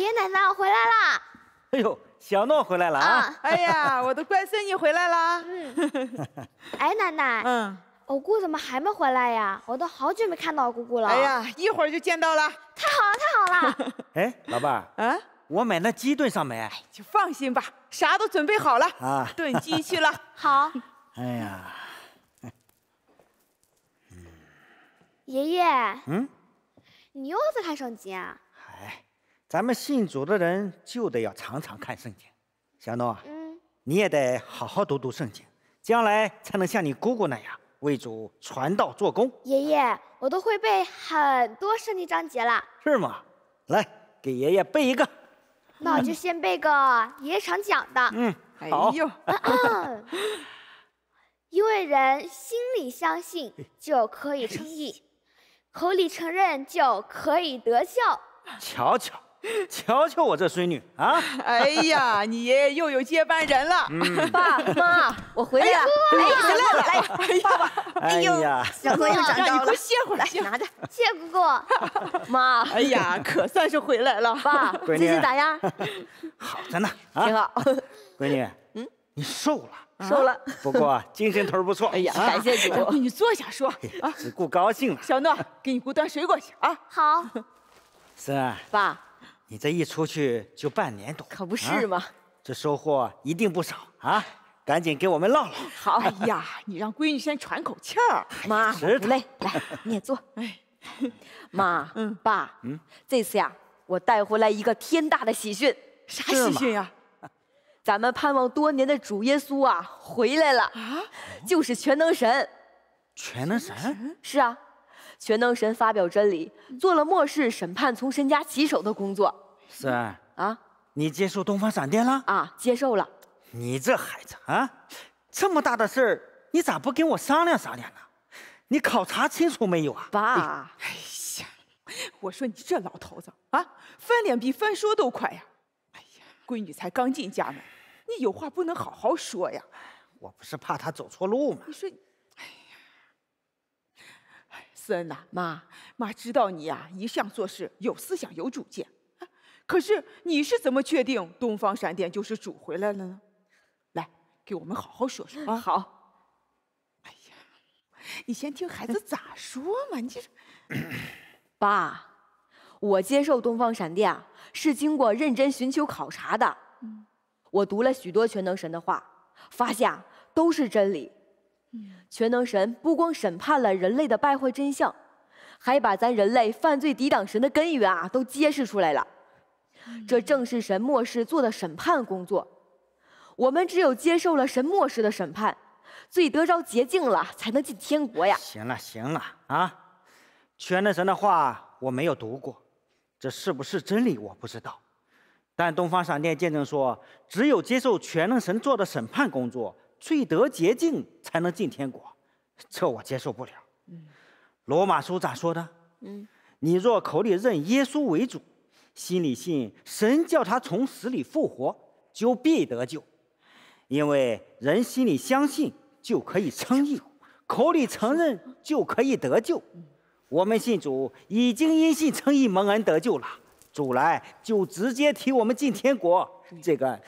爷爷奶奶，我回来啦！哎呦，小诺回来了啊！哎呀，我的乖孙女回来了！嗯。哎，奶奶。嗯。我姑怎么还没回来呀？我都好久没看到姑姑了。哎呀，一会儿就见到了。太好了，太好了。哎，老儿，啊。我买那鸡炖上没？就放心吧，啥都准备好了啊。炖鸡去了。好。哎呀。爷爷。嗯。你又在看手机啊？咱们信主的人就得要常常看圣经，小诺啊，嗯，你也得好好读读圣经，将来才能像你姑姑那样为主传道做工。爷爷，我都会背很多圣经章节了，是吗？来，给爷爷背一个。那我就先背个爷爷常讲的。嗯，好。因为人心里相信就可以称义，口里承认就可以得救。瞧瞧。瞧瞧我这孙女啊！哎呀，你爷爷又有接班人了。嗯，爸妈，我回来了，回来了，来，爸爸，哎呀，小诺又长高了。你快歇儿，来，拿着，谢姑姑。妈，哎呀，可算是回来了。爸，最近咋样？好着呢，挺好。闺女，嗯，你瘦了，瘦了，不过精神头不错。哎呀，感谢姑姑。你坐下说啊，只顾高兴了。小诺，给你姑端水果去啊。好。孙儿，爸。你这一出去就半年多，可不是吗？这收获一定不少啊！赶紧给我们唠唠。好。哎呀，你让闺女先喘口气儿。妈，不累，来，你也坐。哎，妈，嗯，爸，嗯，这次呀，我带回来一个天大的喜讯。啥喜讯呀？咱们盼望多年的主耶稣啊，回来了啊！就是全能神。全能神？是啊。全能神发表真理，做了末世审判从神家起手的工作。是啊，你接受东方闪电了？啊，接受了。你这孩子啊，这么大的事儿，你咋不跟我商量商量呢？你考察清楚没有啊，爸？哎呀，我说你这老头子啊，翻脸比翻书都快呀！哎呀，闺女才刚进家门，你有话不能好好说呀。我不是怕他走错路吗？你说思恩呐，妈，妈知道你呀一向做事有思想、有主见，可是你是怎么确定东方闪电就是主回来了呢？来，给我们好好说说啊。好，哎呀，你先听孩子咋说嘛。你是。爸，我接受东方闪电啊，是经过认真寻求考察的。嗯，我读了许多全能神的话，发现都是真理。全能神不光审判了人类的败坏真相，还把咱人类犯罪抵挡神的根源啊都揭示出来了。这正是神末世做的审判工作。我们只有接受了神末世的审判，罪得着洁净了，才能进天国呀。行了行了啊，全能神的话我没有读过，这是不是真理我不知道。但东方闪电见证说，只有接受全能神做的审判工作。最得洁净才能进天国，这我接受不了。罗马书咋说的？嗯，你若口里认耶稣为主，心里信神叫他从死里复活，就必得救。因为人心里相信就可以称义，口里承认就可以得救。我们信主已经因信称义蒙恩得救了，主来就直接提我们进天国。这个，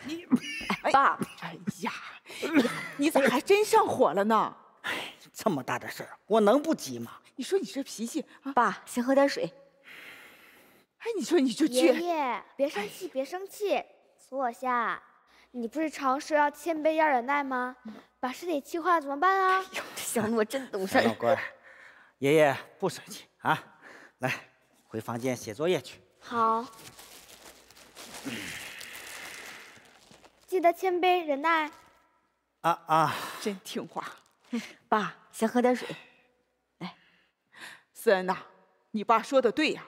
爸，哎呀。你咋还真上火了呢？哎，这么大的事儿，我能不急吗？你说你这脾气啊！爸，先喝点水。哎，你说你就去。爷爷，别生气，别生气，苏坐夏，你不是常说要谦卑、要忍耐吗？把身体气坏了怎么办啊？小诺真懂事。老乖，爷爷不生气啊，来，回房间写作业去。好。记得谦卑忍耐。啊啊！真听话，爸，先喝点水。来，思恩呐，你爸说的对呀，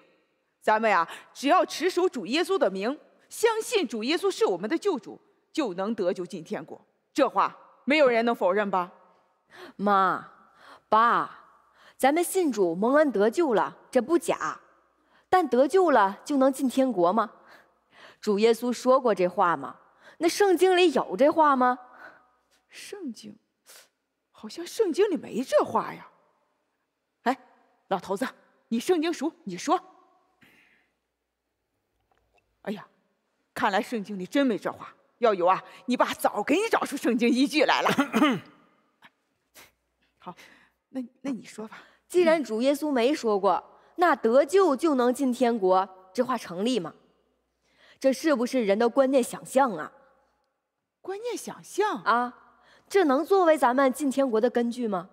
咱们呀，只要持守主耶稣的名，相信主耶稣是我们的救主，就能得救进天国。这话没有人能否认吧？妈，爸，咱们信主蒙恩得救了，这不假，但得救了就能进天国吗？主耶稣说过这话吗？那圣经里有这话吗？圣经，好像圣经里没这话呀。哎，老头子，你圣经熟，你说。哎呀，看来圣经里真没这话。要有啊，你爸早给你找出圣经依据来了。好，那那你说吧。既然主耶稣没说过，那得救就能进天国，这话成立吗？这是不是人的观念想象啊？观念想象啊？这能作为咱们进天国的根据吗？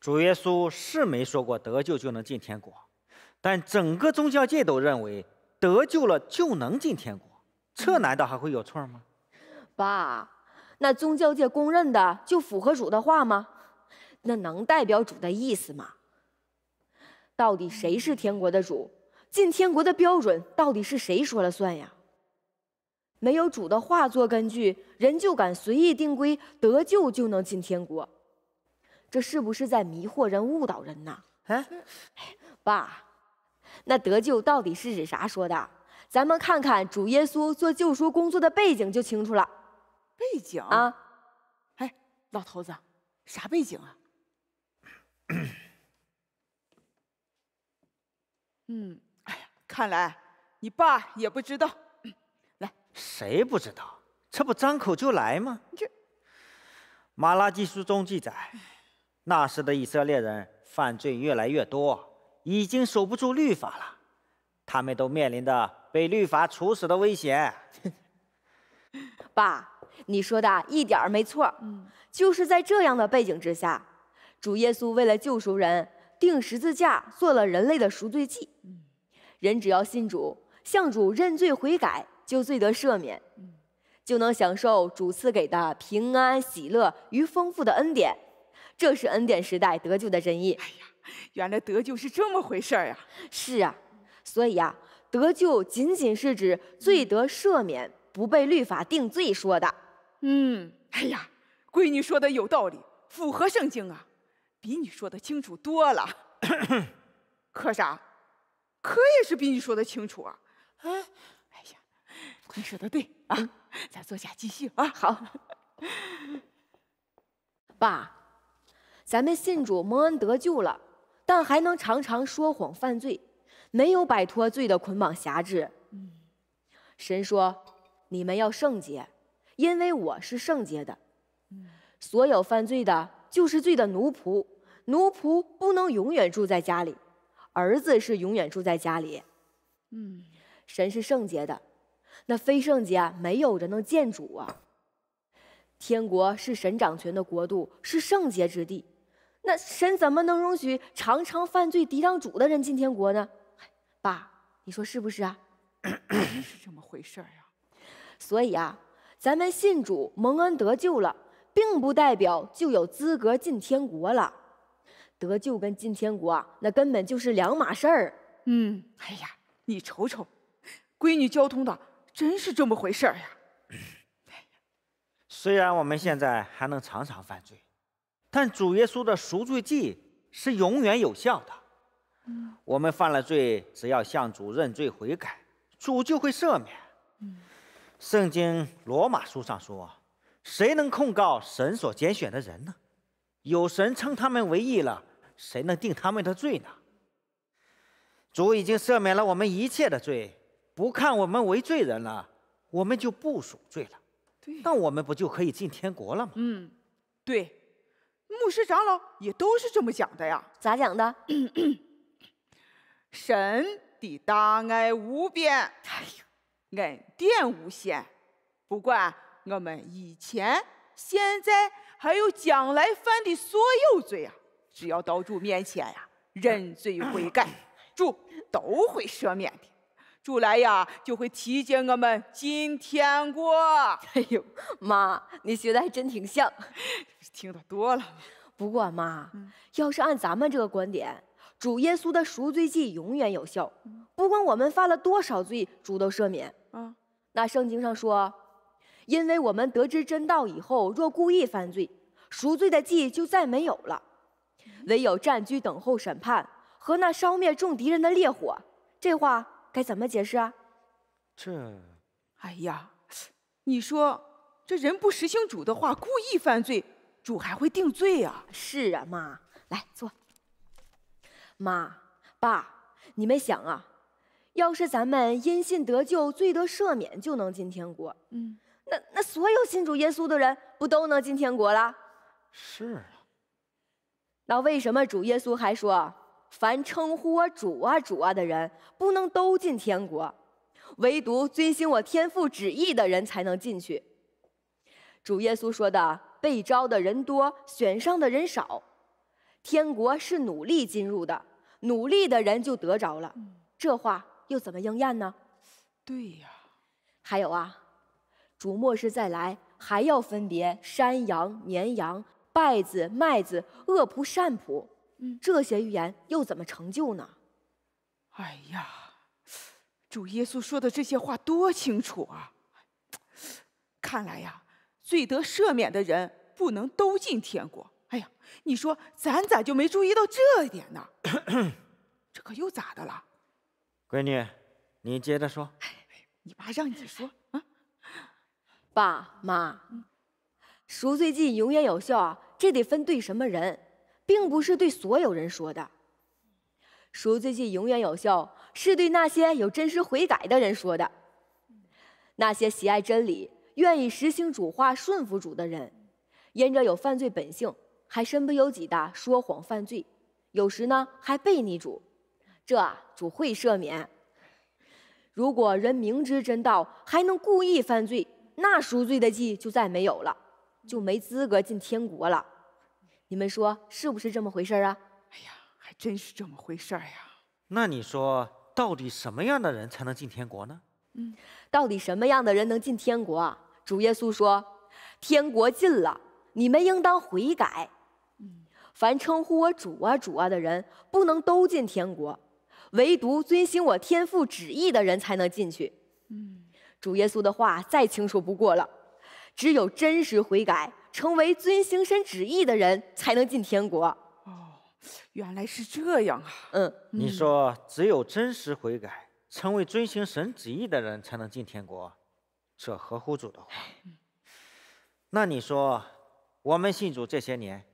主耶稣是没说过得救就能进天国，但整个宗教界都认为得救了就能进天国，这难道还会有错吗？爸，那宗教界公认的就符合主的话吗？那能代表主的意思吗？到底谁是天国的主？进天国的标准到底是谁说了算呀？没有主的话做根据，人就敢随意定规，得救就能进天国，这是不是在迷惑人、误导人呢？啊，爸，那得救到底是指啥说的？咱们看看主耶稣做救赎工作的背景就清楚了。背景啊，哎，老头子，啥背景啊？嗯，哎呀，看来你爸也不知道。谁不知道？这不张口就来吗？这《马拉基书》中记载，那时的以色列人犯罪越来越多，已经守不住律法了，他们都面临着被律法处死的危险。爸，你说的一点儿没错，就是在这样的背景之下，主耶稣为了救赎人，钉十字架做了人类的赎罪祭，人只要信主，向主认罪悔改。就罪得赦免，就能享受主赐给的平安、喜乐与丰富的恩典。这是恩典时代得救的真意。哎呀，原来得救是这么回事儿呀！是啊，所以呀，得救仅仅是指罪得赦免，不被律法定罪说的。嗯，哎呀，闺女说的有道理，符合圣经啊，比你说的清楚多了。可啥？可也是比你说的清楚啊。哎。你说的对啊，咱坐下继续啊。好，爸，咱们信主蒙恩得救了，但还能常常说谎犯罪，没有摆脱罪的捆绑辖制。神说你们要圣洁，因为我是圣洁的。所有犯罪的就是罪的奴仆，奴仆不能永远住在家里，儿子是永远住在家里。嗯，神是圣洁的。那非圣洁啊，没有人能见主啊。天国是神掌权的国度，是圣洁之地。那神怎么能容许常常犯罪抵挡主的人进天国呢？爸，你说是不是啊？是这么回事儿呀。所以啊，咱们信主蒙恩得救了，并不代表就有资格进天国了。得救跟进天国，啊，那根本就是两码事儿。嗯，哎呀，你瞅瞅，闺女交通的。真是这么回事呀！虽然我们现在还能常常犯罪，但主耶稣的赎罪记是永远有效的。嗯，我们犯了罪，只要向主认罪悔改，主就会赦免。嗯，圣经罗马书上说：“谁能控告神所拣选的人呢？有神称他们为义了，谁能定他们的罪呢？”主已经赦免了我们一切的罪。不看我们为罪人了，我们就不赎罪了，那我们不就可以进天国了吗？嗯，对，牧师长老也都是这么讲的呀。咋讲的？神的大爱无边，哎呦，恩典无限，不管我们以前、现在还有将来犯的所有罪啊，只要到主面前呀认罪悔改，主 都会赦免的。主来呀，就会提醒我们今天过。哎呦，妈，你学的还真挺像，听得多了。不过，妈，要是按咱们这个观点，主耶稣的赎罪祭永远有效，不管我们犯了多少罪，主都赦免。啊，那圣经上说，因为我们得知真道以后，若故意犯罪，赎罪的祭就再没有了，唯有站居等候审判和那烧灭众敌人的烈火。这话。该怎么解释啊？这，哎呀，你说这人不实行主的话，故意犯罪，主还会定罪呀？是啊，妈，来坐。妈，爸，你们想啊，要是咱们因信得救，罪得赦免，就能进天国。嗯，那那所有信主耶稣的人，不都能进天国了？是啊。那为什么主耶稣还说？凡称呼我主啊主啊的人，不能都进天国，唯独遵循我天父旨意的人才能进去。主耶稣说的，被招的人多，选上的人少，天国是努力进入的，努力的人就得着了。这话又怎么应验呢？对呀。还有啊，主末世再来还要分别山羊、绵羊、稗子、麦子、恶仆、善仆。这些预言又怎么成就呢？哎呀，主耶稣说的这些话多清楚啊！看来呀，罪得赦免的人不能都进天国。哎呀，你说咱咋就没注意到这一点呢？这可又咋的了？闺女，你接着说。你爸让你说啊。爸妈，赎罪记永远有效，这得分对什么人。并不是对所有人说的，赎罪祭永远有效，是对那些有真实悔改的人说的。那些喜爱真理、愿意实行主话、顺服主的人，因着有犯罪本性，还身不由己的说谎犯罪，有时呢还背逆主，这主会赦免。如果人明知真道，还能故意犯罪，那赎罪的祭就再没有了，就没资格进天国了。你们说是不是这么回事儿啊？哎呀，还真是这么回事儿呀！那你说，到底什么样的人才能进天国呢？嗯，到底什么样的人能进天国啊？主耶稣说：“天国近了，你们应当悔改。嗯，凡称呼我主啊主啊的人，不能都进天国，唯独遵循我天父旨意的人才能进去。”嗯，主耶稣的话再清楚不过了，只有真实悔改。成为遵行神旨意的人，才能进天国。哦，原来是这样啊！嗯，你说只有真实悔改，成为遵行神旨意的人，才能进天国，这合乎主的话。那你说，我们信主这些年，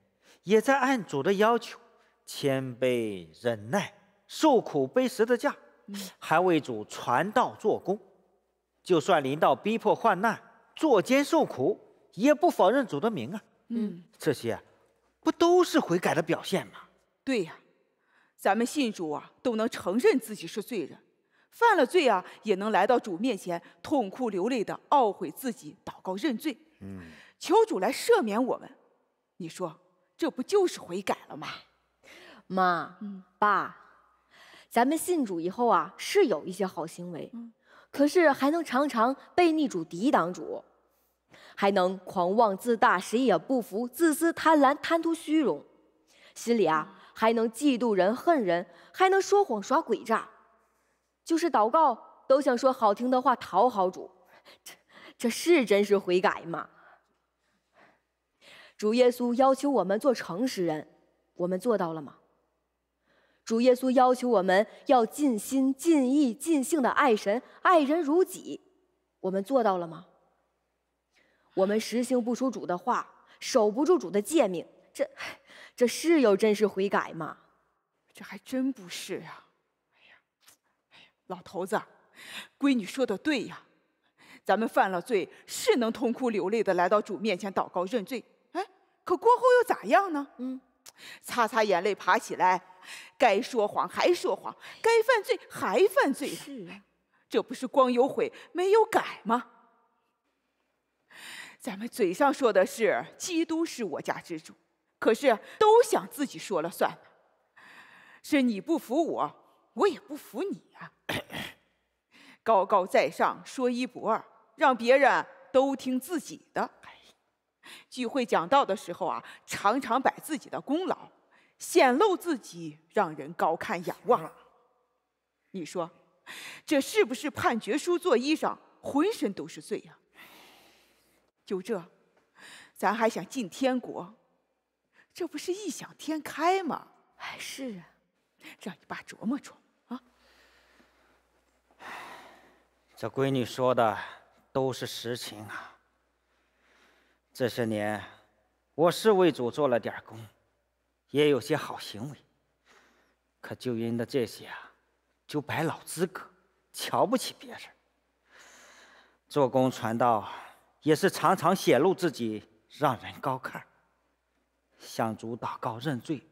也在按主的要求，谦卑忍耐，受苦背十字架，还为主传道做工，就算临到逼迫患难、作奸受苦。也不否认主的名啊，嗯，这些不都是悔改的表现吗？对呀，咱们信主啊，都能承认自己是罪人，犯了罪啊，也能来到主面前痛哭流泪的懊悔自己，祷告认罪，嗯，求主来赦免我们，你说这不就是悔改了吗？妈，爸，咱们信主以后啊，是有一些好行为，可是还能常常被逆主、抵挡主。还能狂妄自大，谁也不服；自私贪婪，贪图虚荣，心里啊还能嫉妒人、恨人，还能说谎耍诡诈，就是祷告都想说好听的话讨好主，这这是真是悔改吗？主耶稣要求我们做诚实人，我们做到了吗？主耶稣要求我们要尽心、尽意、尽性的爱神、爱人如己，我们做到了吗？我们实行不出主的话，守不住主的诫命，这，这是有真实悔改吗？这还真不是呀。哎呀，哎呀，老头子，闺女说的对呀，咱们犯了罪是能痛哭流泪的来到主面前祷告认罪，哎，可过后又咋样呢？嗯，擦擦眼泪爬起来，该说谎还说谎，该犯罪还犯罪，是啊，这不是光有悔没有改吗？咱们嘴上说的是基督是我家之主，可是都想自己说了算。是你不服我，我也不服你呀。高高在上，说一不二，让别人都听自己的。聚会讲道的时候啊，常常摆自己的功劳，显露自己，让人高看仰望。你说，这是不是判决书做衣裳，浑身都是罪呀？就这，咱还想进天国，这不是异想天开吗？哎，是啊，让你爸琢磨琢磨啊。这闺女说的都是实情啊。这些年，我是为主做了点工，也有些好行为，可就因的这些啊，就摆老资格，瞧不起别人，做工传道。也是常常显露自己，让人高看，向主祷告认罪，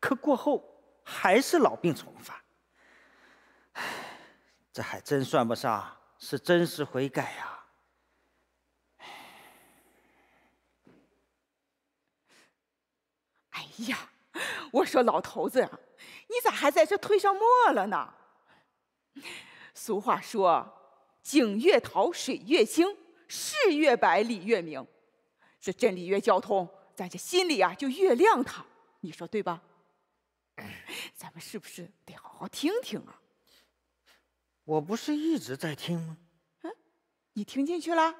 可过后还是老病重犯。唉，这还真算不上是真实悔改呀。哎呀，我说老头子，你咋还在这推上磨了呢？俗话说，井越淘水越清。是越百里越明，这镇里越交通，咱这心里啊就越亮堂，你说对吧？咱们是不是得好好听听啊？我不是一直在听吗？嗯，你听进去了？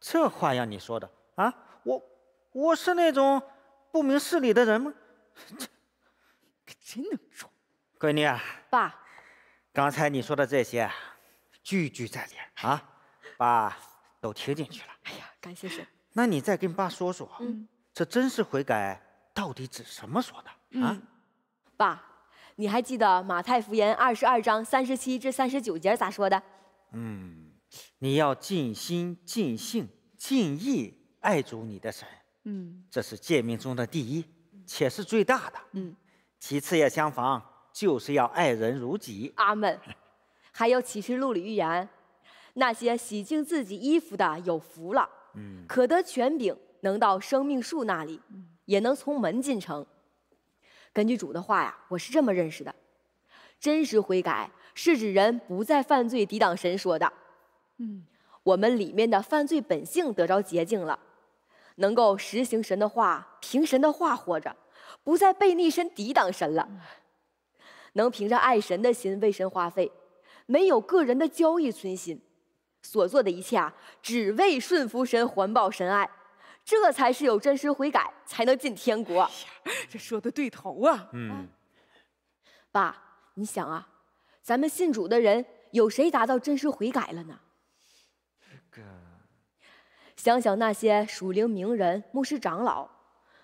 这话让你说的啊？我我是那种不明事理的人吗？这可真能说，闺女，啊！爸，刚才你说的这些，句句在理啊，爸。都听进去了。哎呀，感谢神。那你再跟爸说说，嗯，这真实悔改到底指什么说的啊？爸，你还记得《马太福音》二十二章三十七至三十九节咋说的？嗯，你要尽心、尽性、尽意爱主你的神。嗯，这是诫命中的第一，且是最大的。嗯，其次也相仿，就是要爱人如己。阿门。还有《启示录》里预言。那些洗净自己衣服的有福了，嗯，可得权柄，能到生命树那里，也能从门进城。根据主的话呀，我是这么认识的：真实悔改是指人不再犯罪，抵挡神说的。嗯，我们里面的犯罪本性得着洁净了，能够实行神的话，凭神的话活着，不再背逆神，抵挡神了。能凭着爱神的心为神花费，没有个人的交易存心。所做的一切啊，只为顺服神、环抱神爱，这才是有真实悔改才能进天国。哎这说的对头啊！嗯，爸，你想啊，咱们信主的人，有谁达到真实悔改了呢？想想那些属灵名人、牧师、长老，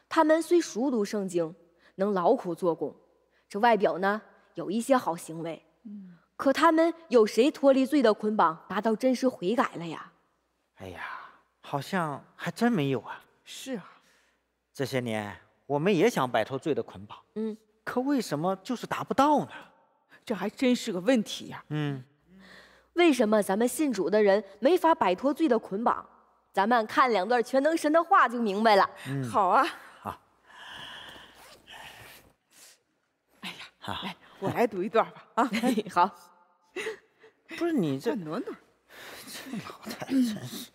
他们虽熟读圣经，能劳苦做工，这外表呢，有一些好行为。嗯。可他们有谁脱离罪的捆绑，达到真实悔改了呀？哎呀，好像还真没有啊。是啊，这些年我们也想摆脱罪的捆绑。嗯。可为什么就是达不到呢？这还真是个问题呀。嗯。为什么咱们信主的人没法摆脱罪的捆绑？咱们看两段全能神的话就明白了。嗯。好啊。好。哎呀。好。来。我来读一段吧，啊，好。不是你这。暖暖，这老太真是。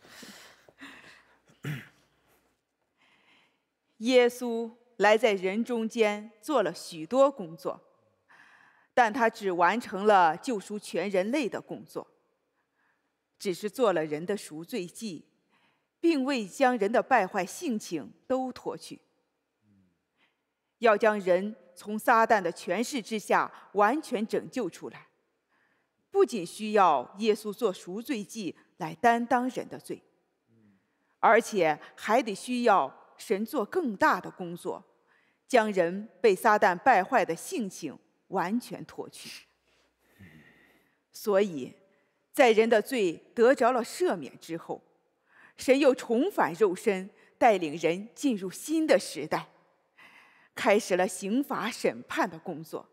耶稣来在人中间做了许多工作，但他只完成了救赎全人类的工作，只是做了人的赎罪祭，并未将人的败坏性情都脱去。要将人。从撒旦的权势之下完全拯救出来，不仅需要耶稣做赎罪祭来担当人的罪，而且还得需要神做更大的工作，将人被撒旦败坏的性情完全脱去。所以，在人的罪得着了赦免之后，神又重返肉身，带领人进入新的时代。开始了刑罚审判的工作，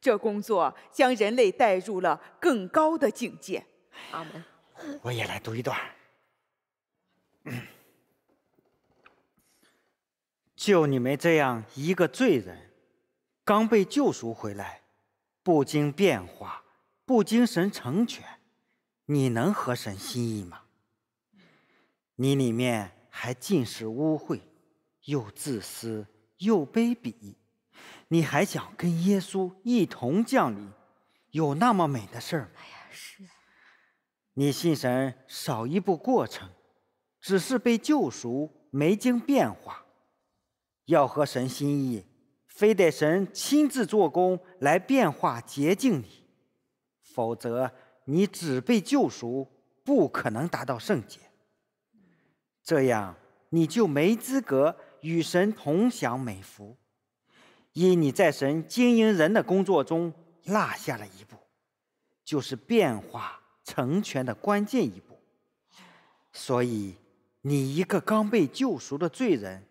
这工作将人类带入了更高的境界。阿门。我也来读一段。就 你们这样一个罪人，刚被救赎回来，不经变化，不经神成全，你能合神心意吗？你里面还尽是污秽，又自私。又卑鄙！你还想跟耶稣一同降临？有那么美的事儿吗？哎呀，是。你信神少一步过程，只是被救赎，没经变化。要合神心意，非得神亲自做工来变化洁净你，否则你只被救赎，不可能达到圣洁。这样你就没资格。与神同享美福，因你在神经营人的工作中落下了一步，就是变化成全的关键一步。所以，你一个刚被救赎的罪人，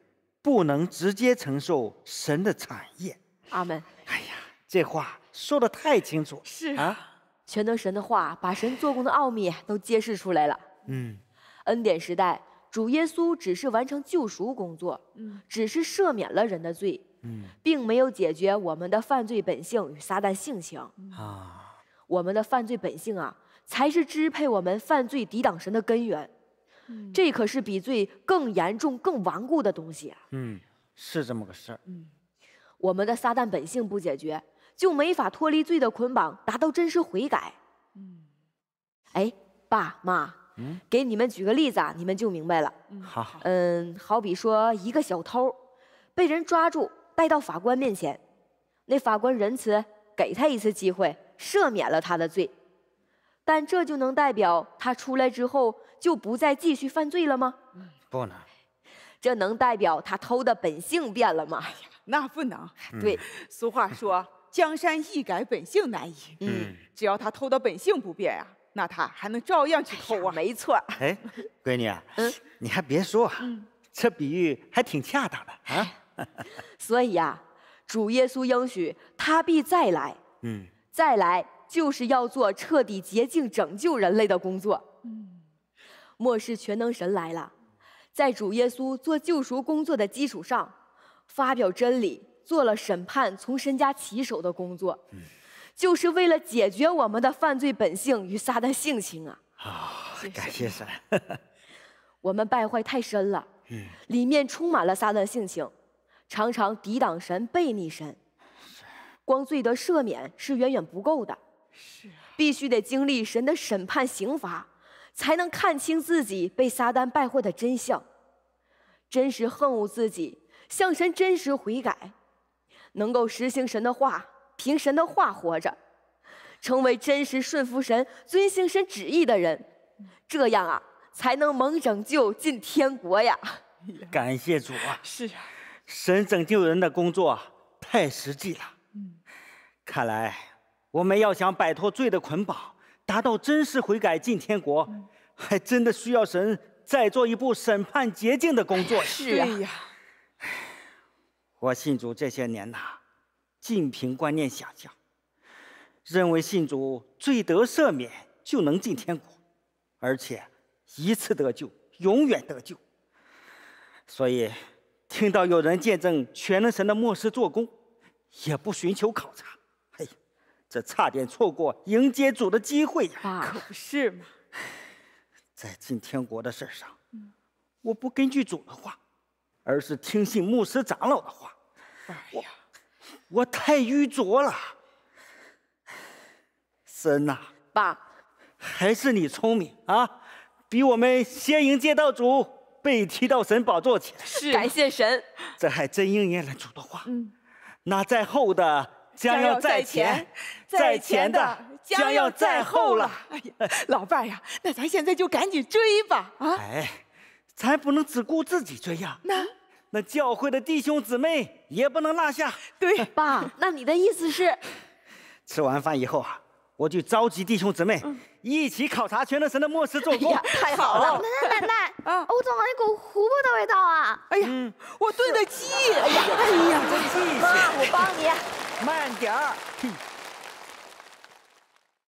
不能直接承受神的产业。阿门。哎呀，这话说的太清楚。是啊，全能神的话把神做工的奥秘都揭示出来了。嗯，恩典时代。主耶稣只是完成救赎工作，嗯，只是赦免了人的罪，嗯，并没有解决我们的犯罪本性与撒旦性情我们的犯罪本性啊，才是支配我们犯罪、抵挡神的根源，这可是比罪更严重、更顽固的东西啊。嗯，是这么个事儿。嗯，我们的撒旦本性不解决，就没法脱离罪的捆绑，达到真实悔改。嗯，哎，爸妈。给你们举个例子啊，你们就明白了。嗯，好。嗯，好比说，一个小偷，被人抓住带到法官面前，那法官仁慈，给他一次机会，赦免了他的罪。但这就能代表他出来之后就不再继续犯罪了吗？不能。这能代表他偷的本性变了吗？那不能。对，俗话说“江山易改，本性难移”。嗯，只要他偷的本性不变啊。那他还能照样去偷啊？没错。哎，闺女啊，你还别说，这比喻还挺恰当的啊。所以呀，主耶稣应许他必再来。嗯。再来就是要做彻底洁净、拯救人类的工作。嗯。末世全能神来了，在主耶稣做救赎工作的基础上，发表真理，做了审判、从神家起手的工作。嗯。就是为了解决我们的犯罪本性与撒旦性情啊！啊，感谢神！我们败坏太深了，里面充满了撒旦性情，常常抵挡神、背逆神。光罪得赦免是远远不够的，是啊，必须得经历神的审判刑罚，才能看清自己被撒旦败坏的真相，真实恨恶自己，向神真实悔改，能够实行神的话。凭神的话活着，成为真实顺服神、遵行神旨意的人，这样啊，才能蒙拯救进天国呀！感谢主啊！是啊，神拯救人的工作太实际了。嗯，看来我们要想摆脱罪的捆绑，达到真实悔改进天国，还真的需要神再做一步审判洁净的工作呀！是呀。我信主这些年呐。禁凭观念想象，认为信主罪得赦免就能进天国，而且一次得救永远得救。所以，听到有人见证全能神的末世做工，也不寻求考察。嘿，这差点错过迎接主的机会呀！可不是嘛，在进天国的事上，我不根据主的话，而是听信牧师长老的话。哎呀！我太愚拙了，神呐！爸，还是你聪明啊！比我们先迎街道主，被提道神宝座前。是，感谢神。这还真应验了主的话。那在后的将要在前，在前的将要在后了。哎呀，老伴儿呀，那咱现在就赶紧追吧！啊，哎，咱不能只顾自己追呀。那。那教会的弟兄姊妹也不能落下。对，爸，那你的意思是，吃完饭以后啊，我就召集弟兄姊妹一起考察全能神的末世做工。哎太好了！奶奶，奶奶，啊，我怎么一股胡卜的味道啊？哎呀，我炖的鸡。哎呀，哎呀，妈，我帮你，慢点儿。